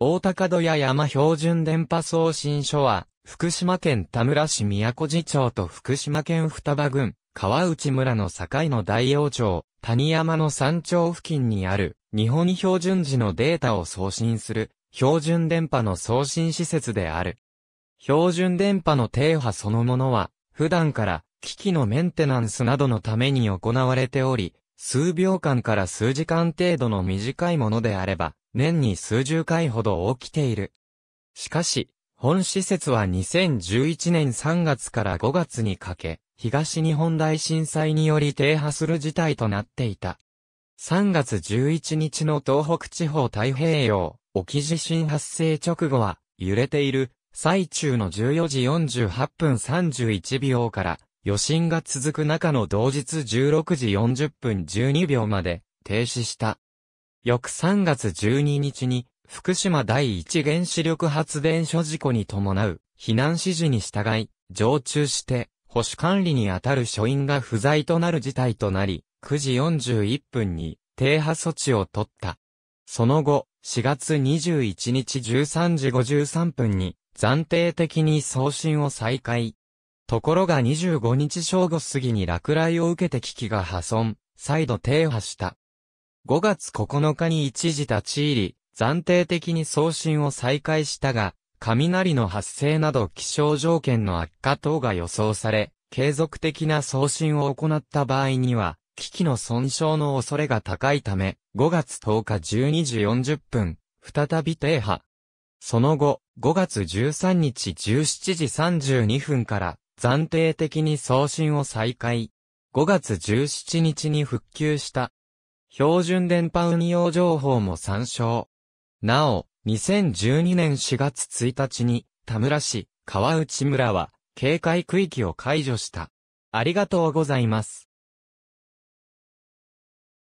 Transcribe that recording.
大高戸や山標準電波送信所は、福島県田村市宮古寺町と福島県双葉郡、川内村の境の大王町、谷山の山頂付近にある、日本標準時のデータを送信する、標準電波の送信施設である。標準電波の停波そのものは、普段から機器のメンテナンスなどのために行われており、数秒間から数時間程度の短いものであれば、年に数十回ほど起きている。しかし、本施設は2011年3月から5月にかけ、東日本大震災により停波する事態となっていた。3月11日の東北地方太平洋、沖地震発生直後は、揺れている、最中の14時48分31秒から、余震が続く中の同日16時40分12秒まで、停止した。翌3月12日に、福島第一原子力発電所事故に伴う、避難指示に従い、常駐して、保守管理にあたる所員が不在となる事態となり、9時41分に、停波措置を取った。その後、4月21日13時53分に、暫定的に送信を再開。ところが25日正午過ぎに落雷を受けて機器が破損、再度停波した。5月9日に一時立ち入り、暫定的に送信を再開したが、雷の発生など気象条件の悪化等が予想され、継続的な送信を行った場合には、機器の損傷の恐れが高いため、5月10日12時40分、再び停波。その後、5月13日17時32分から暫定的に送信を再開。5月17日に復旧した標準電波運用情報も参照。なお、2012年4月1日に、田村市、川内村は、警戒区域を解除した。ありがとうございます。